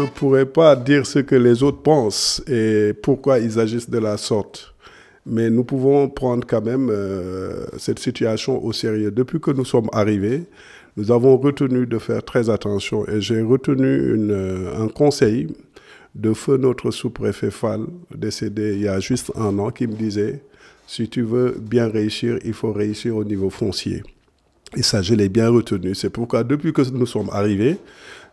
ne pourrait pas dire ce que les autres pensent et pourquoi ils agissent de la sorte. Mais nous pouvons prendre quand même euh, cette situation au sérieux. Depuis que nous sommes arrivés, nous avons retenu de faire très attention et j'ai retenu euh, un conseil de feu notre sous-préfet Fall, décédé il y a juste un an, qui me disait, si tu veux bien réussir, il faut réussir au niveau foncier. Et ça, je l'ai bien retenu. C'est pourquoi, depuis que nous sommes arrivés,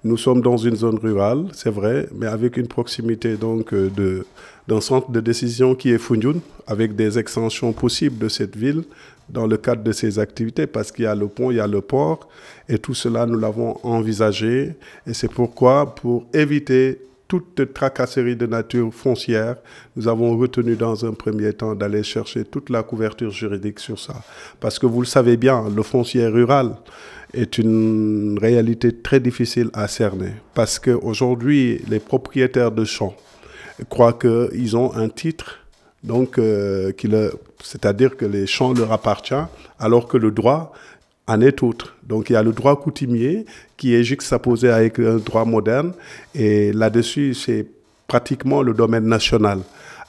nous sommes dans une zone rurale, c'est vrai, mais avec une proximité donc euh, de d'un centre de décision qui est Funyun, avec des extensions possibles de cette ville dans le cadre de ses activités, parce qu'il y a le pont, il y a le port, et tout cela, nous l'avons envisagé. Et c'est pourquoi, pour éviter toute tracasserie de nature foncière, nous avons retenu dans un premier temps d'aller chercher toute la couverture juridique sur ça. Parce que vous le savez bien, le foncier rural est une réalité très difficile à cerner. Parce qu'aujourd'hui, les propriétaires de champs croient qu'ils ont un titre, donc euh, c'est-à-dire que les champs leur appartiennent, alors que le droit, en est autre. Donc il y a le droit coutumier qui est juxtaposé avec un droit moderne et là-dessus c'est pratiquement le domaine national.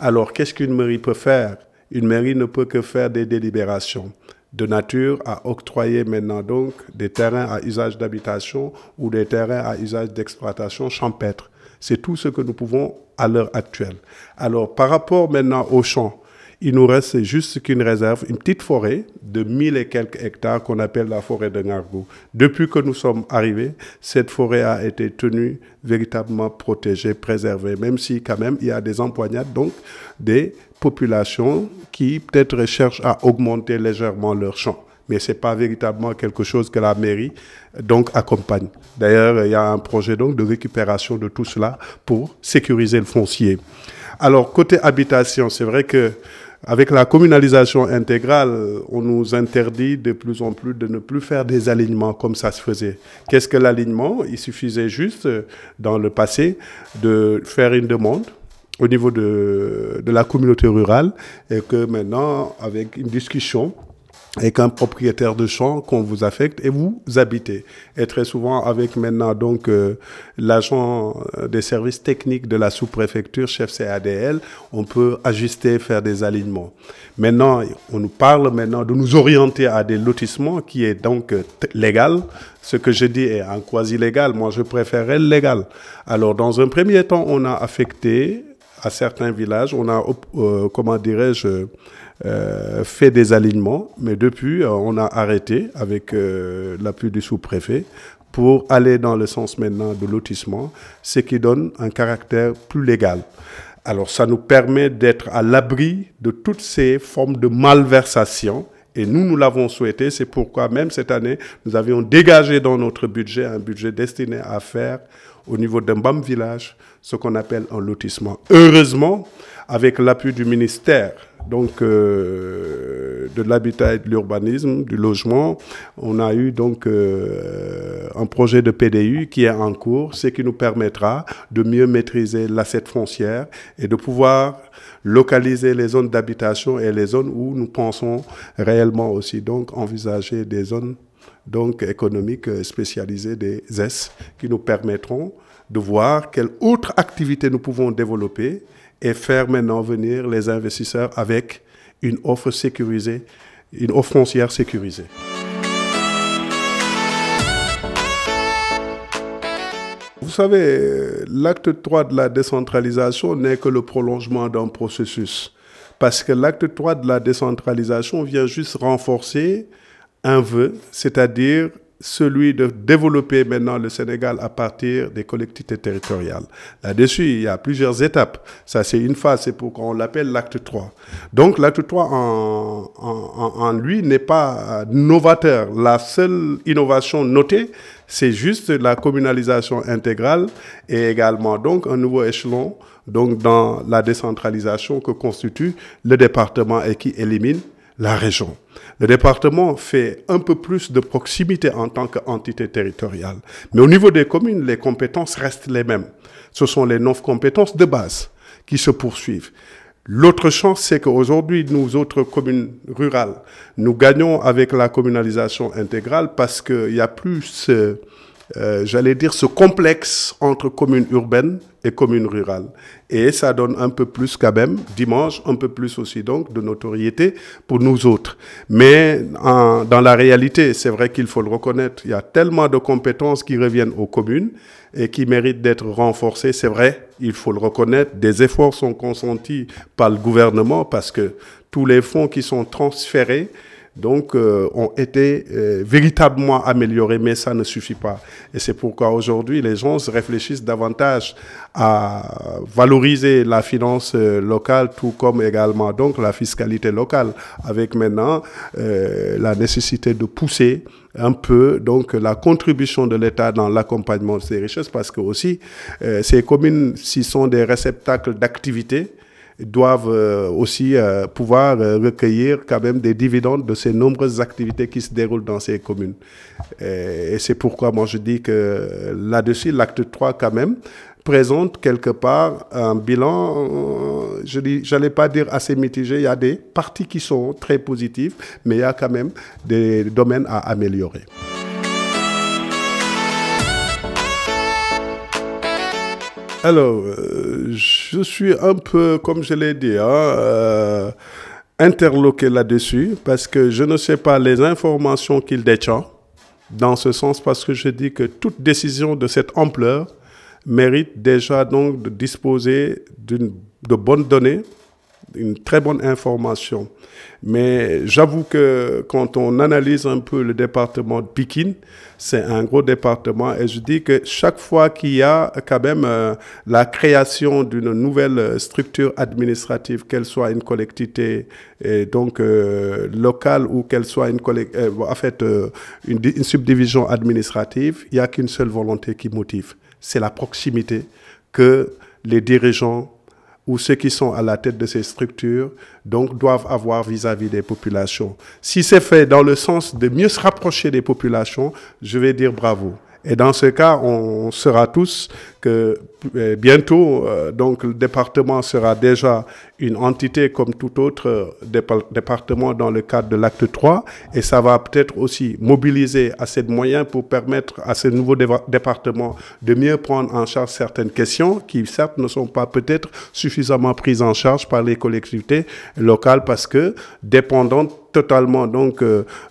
Alors qu'est-ce qu'une mairie peut faire Une mairie ne peut que faire des délibérations de nature à octroyer maintenant donc des terrains à usage d'habitation ou des terrains à usage d'exploitation champêtre. C'est tout ce que nous pouvons à l'heure actuelle. Alors par rapport maintenant aux champs, il nous reste juste qu'une réserve, une petite forêt de mille et quelques hectares qu'on appelle la forêt de Ngargo. Depuis que nous sommes arrivés, cette forêt a été tenue véritablement protégée, préservée, même si quand même il y a des empoignades, donc des populations qui peut-être cherchent à augmenter légèrement leur champ mais ce n'est pas véritablement quelque chose que la mairie donc accompagne. D'ailleurs, il y a un projet donc de récupération de tout cela pour sécuriser le foncier. Alors, côté habitation, c'est vrai que avec la communalisation intégrale, on nous interdit de plus en plus de ne plus faire des alignements comme ça se faisait. Qu'est-ce que l'alignement Il suffisait juste, euh, dans le passé, de faire une demande au niveau de, de la communauté rurale et que maintenant, avec une discussion, avec un propriétaire de champ qu'on vous affecte et vous habitez. Et très souvent avec maintenant donc euh, l'agent euh, des services techniques de la sous-préfecture, chef CADL, on peut ajuster, faire des alignements. Maintenant, on nous parle maintenant de nous orienter à des lotissements qui est donc euh, légal. Ce que je dis est un quasi-légal. Moi, je préférerais le légal. Alors, dans un premier temps, on a affecté à certains villages. On a, euh, comment dirais-je, euh, fait des alignements, mais depuis, euh, on a arrêté avec euh, l'appui du sous-préfet pour aller dans le sens maintenant de lotissement, ce qui donne un caractère plus légal. Alors ça nous permet d'être à l'abri de toutes ces formes de malversation. Et nous, nous l'avons souhaité. C'est pourquoi même cette année, nous avions dégagé dans notre budget un budget destiné à faire au niveau d'un BAM village ce qu'on appelle un lotissement. Heureusement, avec l'appui du ministère donc euh, de l'habitat et de l'urbanisme, du logement, on a eu donc euh, un projet de PDU qui est en cours, ce qui nous permettra de mieux maîtriser l'asset foncière et de pouvoir localiser les zones d'habitation et les zones où nous pensons réellement aussi donc envisager des zones donc économiques euh, spécialisées des S qui nous permettront de voir quelle autre activité nous pouvons développer et faire maintenant venir les investisseurs avec une offre sécurisée, une offre foncière sécurisée. Vous savez, l'acte 3 de la décentralisation n'est que le prolongement d'un processus. Parce que l'acte 3 de la décentralisation vient juste renforcer un vœu, c'est-à-dire celui de développer maintenant le Sénégal à partir des collectivités territoriales. Là-dessus, il y a plusieurs étapes. Ça, c'est une phase, c'est pour qu'on l'appelle l'acte 3. Donc, l'acte 3 en, lui n'est pas euh, novateur. La seule innovation notée, c'est juste la communalisation intégrale et également donc un nouveau échelon donc dans la décentralisation que constitue le département et qui élimine la région. Le département fait un peu plus de proximité en tant qu'entité territoriale. Mais au niveau des communes, les compétences restent les mêmes. Ce sont les neuf compétences de base qui se poursuivent. L'autre chance, c'est qu'aujourd'hui, nous autres communes rurales, nous gagnons avec la communalisation intégrale parce qu'il y a plus euh, j'allais dire, ce complexe entre communes urbaines et communes rurales. Et ça donne un peu plus qu'à même, dimanche, un peu plus aussi donc de notoriété pour nous autres. Mais dans la réalité, c'est vrai qu'il faut le reconnaître, il y a tellement de compétences qui reviennent aux communes et qui méritent d'être renforcées, c'est vrai, il faut le reconnaître. Des efforts sont consentis par le gouvernement parce que tous les fonds qui sont transférés, donc euh, ont été euh, véritablement améliorés, mais ça ne suffit pas. Et c'est pourquoi aujourd'hui, les gens réfléchissent davantage à valoriser la finance euh, locale, tout comme également donc la fiscalité locale, avec maintenant la nécessité de pousser un peu donc la contribution de l'État dans l'accompagnement de ces richesses, parce que aussi ces communes, s'ils sont des réceptacles d'activités, doivent euh, aussi euh, pouvoir euh, recueillir quand même des dividendes de ces nombreuses activités qui se déroulent dans ces communes. Et, c'est pourquoi moi je dis que là-dessus, l'acte 3 quand même présente quelque part un bilan, je n'allais pas dire assez mitigé, il y a des parties qui sont très positives, mais il y a quand même des domaines à améliorer. Alors, euh, je suis un peu, comme je l'ai dit, hein, euh, interloqué là-dessus parce que je ne sais pas les informations qu'il détient dans ce sens parce que je dis que toute décision de cette ampleur mérite déjà donc de disposer de bonnes données une très bonne information. Mais j'avoue que quand on analyse un peu le département de Pékin, c'est un gros département et je dis que chaque fois qu'il y a quand même euh, la création d'une nouvelle structure administrative, qu'elle soit une collectivité donc euh, locale ou qu'elle soit une euh, en fait une, une subdivision administrative, il n'y a qu'une seule volonté qui motive, c'est la proximité que les dirigeants ou ceux qui sont à la tête de ces structures, donc doivent avoir vis-à-vis des populations. Si c'est fait dans le sens de mieux se rapprocher des populations, je vais dire bravo. Et dans ce cas, on sera tous que euh, bientôt, euh, donc, le département sera déjà une entité comme tout autre euh, département dans le cadre de l'acte 3 et ça va peut-être aussi mobiliser assez de moyens pour permettre à ce nouveau département de mieux prendre en charge certaines questions qui certes ne sont pas peut-être suffisamment prises en charge par les collectivités locales parce que dépendant totalement donc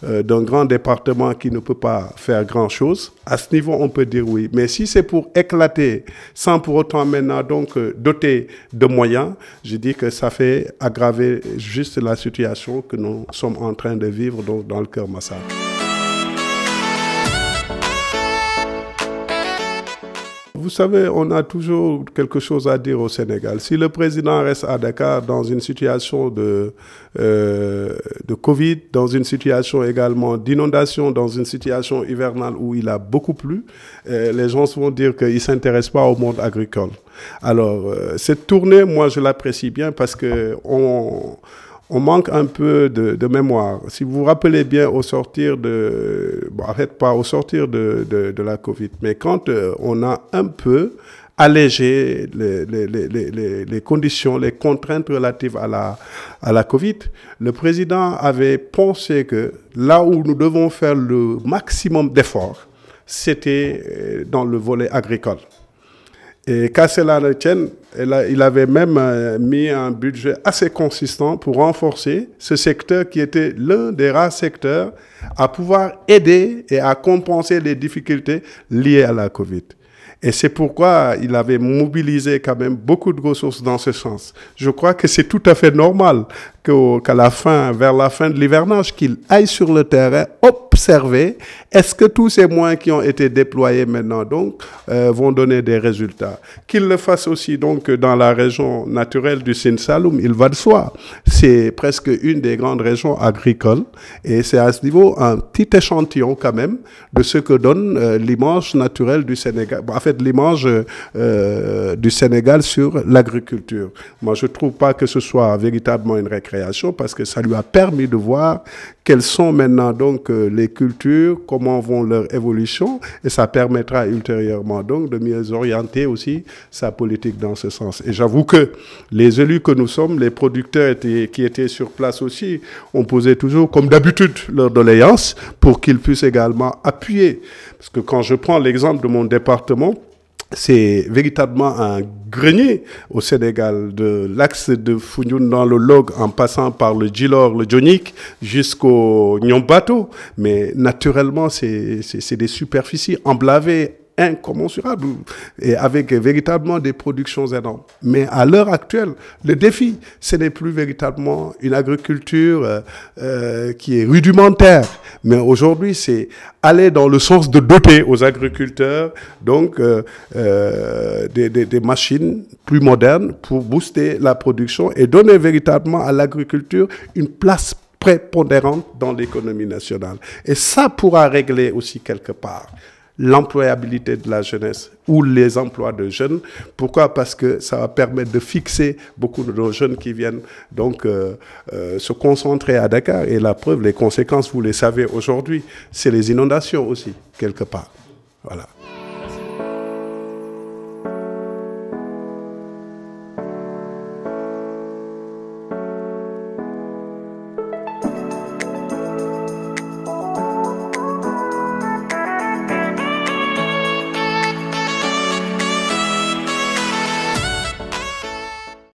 d'un grand département qui ne peut pas faire grand chose. À ce niveau, on peut dire oui. Mais si c'est pour éclater sans pour autant maintenant donc euh, doter de moyens, je dis que ça fait aggraver juste la situation que nous sommes en train de vivre dans le cœur Massacre. Vous savez, on a toujours quelque chose à dire au Sénégal. Si le président reste à Dakar dans une situation de, euh, de Covid, dans une situation également d'inondation, dans une situation hivernale où il a beaucoup plu, euh, les gens vont dire qu'il ne s'intéressent pas au monde agricole. Alors, euh, cette tournée, moi, je l'apprécie bien parce que on on manque un peu de, mémoire. Si vous vous rappelez bien, au sortir de, pas au sortir de, la Covid, mais quand euh, on a un peu allégé les, conditions, les contraintes relatives à la, à la Covid, le président avait pensé que là où nous devons faire le maximum d'efforts, c'était euh, dans le volet agricole. Et qu'à cela ne il avait même euh, mis un budget assez consistant pour renforcer ce secteur qui était l'un des rares secteurs à pouvoir aider et à compenser les difficultés liées à la COVID. Et c'est pourquoi il avait mobilisé quand même beaucoup de ressources dans ce sens. Je crois que c'est tout à fait normal qu'à la fin, vers la fin de l'hivernage, qu'il aille sur le terrain, observer est-ce que tous ces moyens qui ont été déployés maintenant donc euh, vont donner des résultats. Qu'il le fasse aussi donc dans la région naturelle du Sinsaloum, il va de soi. C'est presque une des grandes régions agricoles et c'est à ce niveau un petit échantillon quand même de ce que donne euh, l'image naturelle du Sénégal, en fait l'image euh, du Sénégal sur l'agriculture. Moi je trouve pas que ce soit véritablement une récréation parce que ça lui a permis de voir quelles sont maintenant donc euh, les cultures, comment vont leur évolution et ça permettra ultérieurement donc de mieux orienter aussi sa politique dans ce sens. Et j'avoue que les élus que nous sommes, les producteurs qui étaient sur place aussi, ont posé toujours comme d'habitude leur doléance pour qu'ils puissent également appuyer. Parce que quand je prends l'exemple de mon département, c'est véritablement un grenier au Sénégal, de l'axe de Founioun dans le Log en passant par le Djilor, le Djonik, jusqu'au Nyombato. Mais naturellement, c'est des superficies emblavées, incommensurable et avec véritablement des productions énormes. Mais à l'heure actuelle, le défi, ce n'est plus véritablement une agriculture euh, euh, qui est rudimentaire, mais aujourd'hui, c'est aller dans le sens de doter aux agriculteurs donc euh, des, des, des, machines plus modernes pour booster la production et donner véritablement à l'agriculture une place prépondérante dans l'économie nationale. Et ça pourra régler aussi quelque part l'employabilité de la jeunesse ou les emplois de jeunes. Pourquoi Parce que ça va permettre de fixer beaucoup de nos jeunes qui viennent donc euh, euh, se concentrer à Dakar. Et la preuve, les conséquences, vous les savez aujourd'hui, c'est les inondations aussi, quelque part. Voilà.